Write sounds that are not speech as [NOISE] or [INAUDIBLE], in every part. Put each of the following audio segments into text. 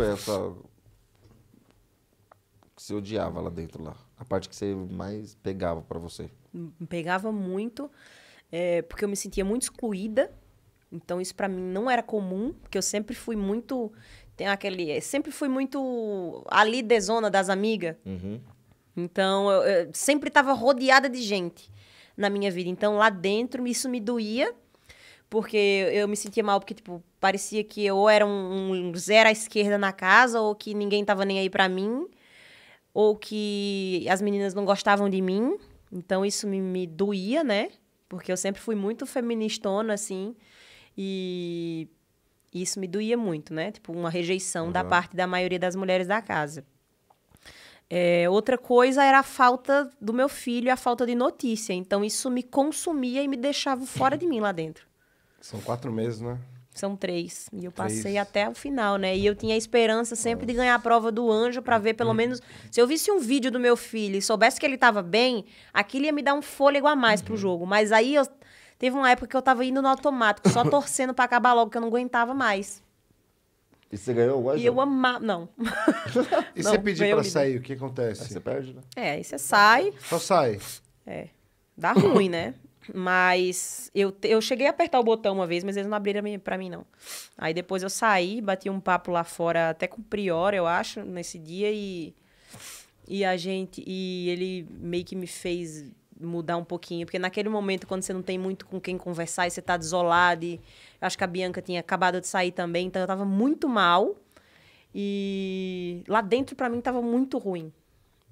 foi essa que você odiava lá dentro lá? A parte que você mais pegava para você? Pegava muito, é, porque eu me sentia muito excluída. Então isso para mim não era comum, porque eu sempre fui muito tem aquele, é, sempre fui muito ali zona das amigas. Uhum. Então eu, eu sempre estava rodeada de gente na minha vida. Então lá dentro isso me doía porque eu me sentia mal, porque, tipo, parecia que eu era um, um zero à esquerda na casa, ou que ninguém tava nem aí para mim, ou que as meninas não gostavam de mim. Então, isso me, me doía, né? Porque eu sempre fui muito feministona, assim, e isso me doía muito, né? Tipo, uma rejeição uhum. da parte da maioria das mulheres da casa. É, outra coisa era a falta do meu filho, a falta de notícia. Então, isso me consumia e me deixava fora de mim lá dentro. São quatro meses, né? São três. E eu três. passei até o final, né? E eu tinha a esperança sempre Nossa. de ganhar a prova do anjo para ver pelo hum. menos. Se eu visse um vídeo do meu filho e soubesse que ele tava bem, aquilo ia me dar um fôlego a mais uhum. pro jogo. Mas aí eu. Teve uma época que eu tava indo no automático, só [LAUGHS] torcendo para acabar logo, que eu não aguentava mais. E você ganhou o coisa? E eu amava. Não. [LAUGHS] e você pedir pra sair, o que acontece? Aí você perde, né? É, aí você sai. Só sai. É. Dá ruim, né? Mas eu, eu cheguei a apertar o botão uma vez, mas eles não abriram para mim, não. Aí depois eu saí, bati um papo lá fora, até com o Prior, eu acho, nesse dia, e, e a gente. E ele meio que me fez mudar um pouquinho, porque naquele momento, quando você não tem muito com quem conversar e você tá desolado, e acho que a Bianca tinha acabado de sair também, então eu tava muito mal. E lá dentro, para mim, tava muito ruim.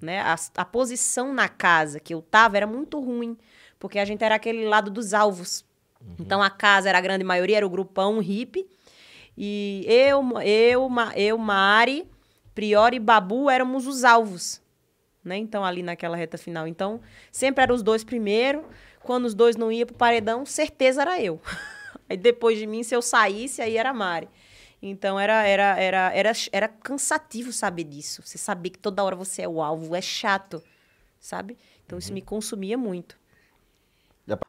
Né? A, a posição na casa que eu tava era muito ruim porque a gente era aquele lado dos alvos. Uhum. Então a casa era a grande maioria, era o grupão hippie. E eu, eu, eu, Mari, Priori e Babu éramos os alvos. Né? Então, ali naquela reta final. Então, sempre eram os dois primeiro. Quando os dois não iam pro paredão, certeza era eu. [LAUGHS] aí depois de mim, se eu saísse, aí era a Mari. Então era, era, era, era, era cansativo saber disso. Você saber que toda hora você é o alvo, é chato, sabe? Então isso uhum. me consumia muito.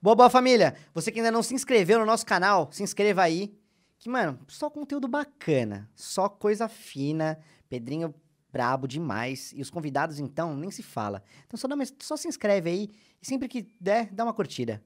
Boa, boa família! Você que ainda não se inscreveu no nosso canal, se inscreva aí. Que, mano, só conteúdo bacana, só coisa fina. Pedrinho brabo demais. E os convidados, então, nem se fala. Então só, uma, só se inscreve aí e sempre que der, dá uma curtida.